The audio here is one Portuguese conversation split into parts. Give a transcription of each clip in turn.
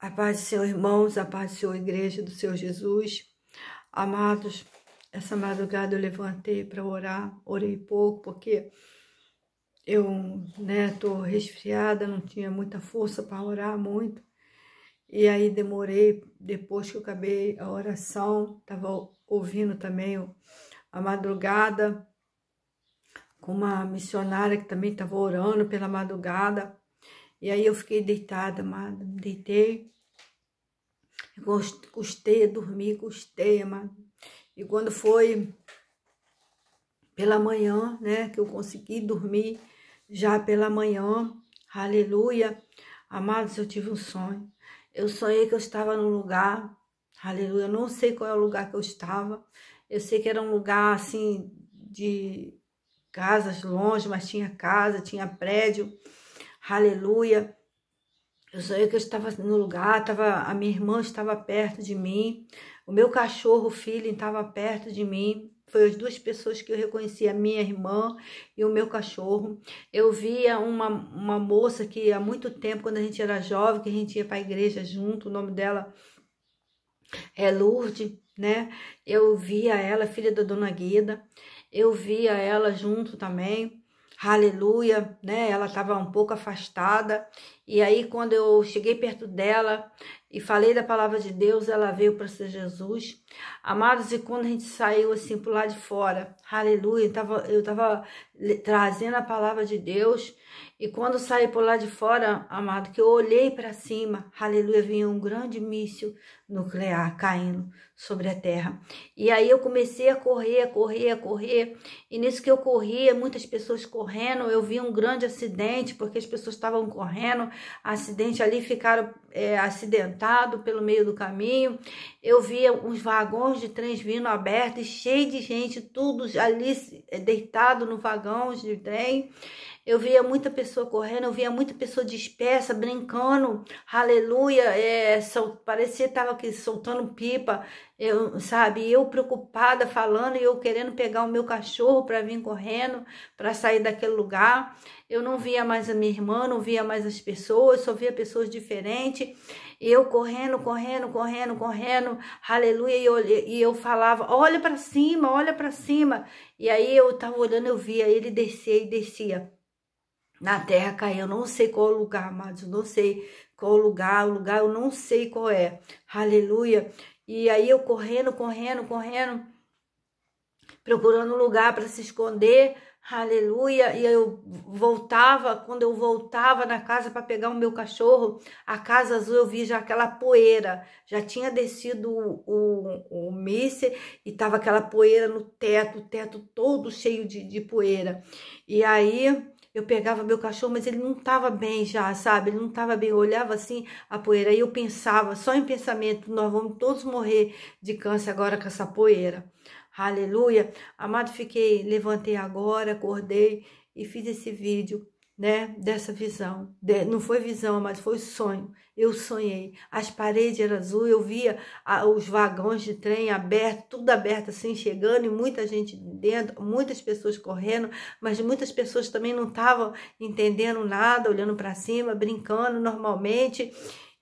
A paz do Senhor, irmãos, a paz do Senhor, igreja do Senhor Jesus. Amados, essa madrugada eu levantei para orar, orei pouco, porque eu né, tô resfriada, não tinha muita força para orar muito. E aí demorei, depois que eu acabei a oração, estava ouvindo também a madrugada com uma missionária que também estava orando pela madrugada. E aí eu fiquei deitada, amada, deitei. Custei a dormir, custei, amada. E quando foi pela manhã, né, que eu consegui dormir já pela manhã, aleluia. Amados, eu tive um sonho. Eu sonhei que eu estava num lugar, aleluia. Eu não sei qual é o lugar que eu estava. Eu sei que era um lugar assim de casas longe, mas tinha casa, tinha prédio. Aleluia. Eu sonhei que eu estava no lugar, estava a minha irmã estava perto de mim, o meu cachorro, o filho, estava perto de mim. Foi as duas pessoas que eu reconheci, a minha irmã e o meu cachorro. Eu via uma, uma moça que há muito tempo, quando a gente era jovem, que a gente ia para a igreja junto, o nome dela é Lourdes, né? Eu via ela, filha da dona Guida, eu via ela junto também aleluia, né? Ela estava um pouco afastada. E aí, quando eu cheguei perto dela, e falei da palavra de Deus, ela veio para ser Jesus. Amados, e quando a gente saiu assim por lá de fora, aleluia, eu estava eu tava trazendo a palavra de Deus, e quando saí por lá de fora, amado, que eu olhei para cima, aleluia, vinha um grande míssil nuclear caindo sobre a terra. E aí eu comecei a correr, a correr, a correr, e nisso que eu corria, muitas pessoas correndo, eu vi um grande acidente, porque as pessoas estavam correndo, acidente ali, ficaram é, acidentadas movimentado pelo meio do caminho. Eu via uns vagões de trens vindo abertos, cheio de gente, tudo ali eh, deitado no vagão de trem. Eu via muita pessoa correndo, eu via muita pessoa dispersa, brincando, aleluia, é, sol, parecia estava que soltando pipa, eu, sabe? Eu preocupada falando e eu querendo pegar o meu cachorro para vir correndo, para sair daquele lugar. Eu não via mais a minha irmã, não via mais as pessoas, só via pessoas diferentes eu correndo, correndo, correndo, correndo, aleluia. E eu, e eu falava: olha para cima, olha para cima. E aí eu estava olhando, eu via ele descer e descia. Na terra caiu, não sei qual lugar, amados, não sei qual lugar, o lugar eu não sei qual é, aleluia. E aí eu correndo, correndo, correndo, procurando um lugar para se esconder, Aleluia! E eu voltava, quando eu voltava na casa para pegar o meu cachorro, a casa azul eu vi já aquela poeira, já tinha descido o, o, o míssil e tava aquela poeira no teto, o teto todo cheio de, de poeira. E aí eu pegava meu cachorro, mas ele não estava bem já, sabe? Ele não estava bem. Eu olhava assim a poeira e eu pensava, só em pensamento, nós vamos todos morrer de câncer agora com essa poeira. Aleluia. Amado, fiquei, levantei agora, acordei e fiz esse vídeo né, dessa visão. De, não foi visão, mas foi sonho. Eu sonhei. As paredes eram azul, eu via a, os vagões de trem aberto, tudo aberto assim, chegando e muita gente dentro, muitas pessoas correndo, mas muitas pessoas também não estavam entendendo nada, olhando para cima, brincando normalmente.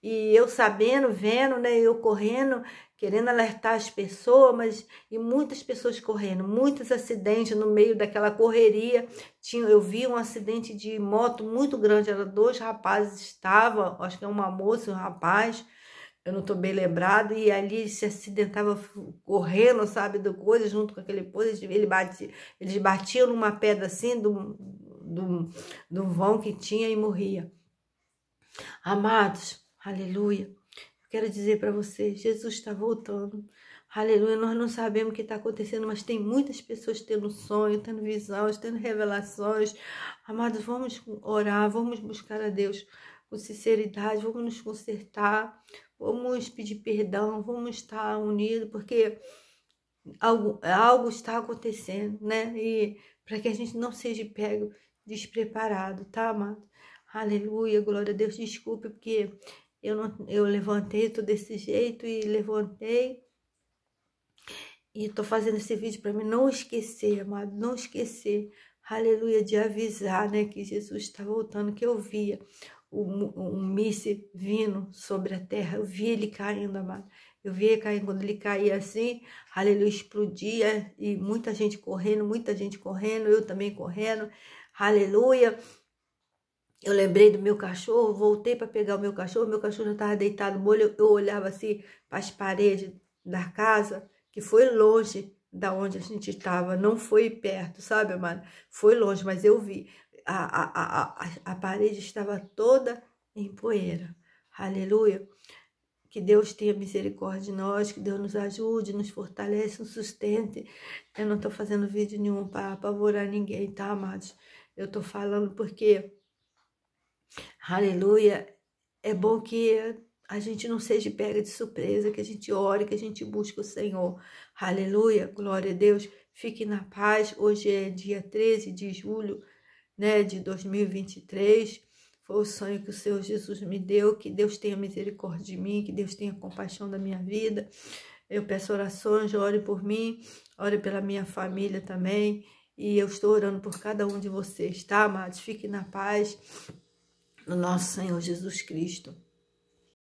E eu sabendo, vendo, né? Eu correndo, querendo alertar as pessoas, mas e muitas pessoas correndo, muitos acidentes no meio daquela correria. Tinha, eu vi um acidente de moto muito grande, era dois rapazes estavam, acho que é uma moça e um rapaz. Eu não estou bem lembrado, e ali se acidentava correndo, sabe, do coisa, junto com aquele poço ele bate, eles batiam numa pedra assim, do, do, do vão que tinha e morria. Amados, Aleluia. Eu quero dizer para você, Jesus está voltando. Aleluia. Nós não sabemos o que está acontecendo, mas tem muitas pessoas tendo sonho, tendo visões, tendo revelações. Amados, vamos orar, vamos buscar a Deus com sinceridade, vamos nos consertar, vamos pedir perdão, vamos estar unidos, porque algo, algo está acontecendo, né? E para que a gente não seja pego despreparado, tá, amado? Aleluia, glória a Deus. Desculpe, porque eu, não, eu levantei, tô desse jeito e levantei. E tô fazendo esse vídeo para mim não esquecer, amado, não esquecer, aleluia, de avisar, né, que Jesus está voltando, que eu via o, o míssil vindo sobre a terra, eu via ele caindo, amado. Eu via caindo, quando ele caía assim, aleluia, explodia e muita gente correndo, muita gente correndo, eu também correndo, aleluia. Eu lembrei do meu cachorro, voltei para pegar o meu cachorro, meu cachorro já estava deitado molho, eu, eu olhava assim para as paredes da casa, que foi longe da onde a gente estava, não foi perto, sabe, amada? Foi longe, mas eu vi. A, a, a, a parede estava toda em poeira. Aleluia. Que Deus tenha misericórdia de nós, que Deus nos ajude, nos fortalece, nos sustente. Eu não estou fazendo vídeo nenhum para apavorar ninguém, tá, amados? Eu estou falando porque Aleluia. É bom que a gente não seja pega de surpresa, que a gente ore, que a gente busque o Senhor. Aleluia, glória a Deus. Fique na paz. Hoje é dia 13 de julho né, de 2023. Foi o sonho que o Senhor Jesus me deu. Que Deus tenha misericórdia de mim, que Deus tenha compaixão da minha vida. Eu peço orações, ore por mim, ore pela minha família também. E eu estou orando por cada um de vocês, tá, amados? Fique na paz no nosso Senhor Jesus Cristo.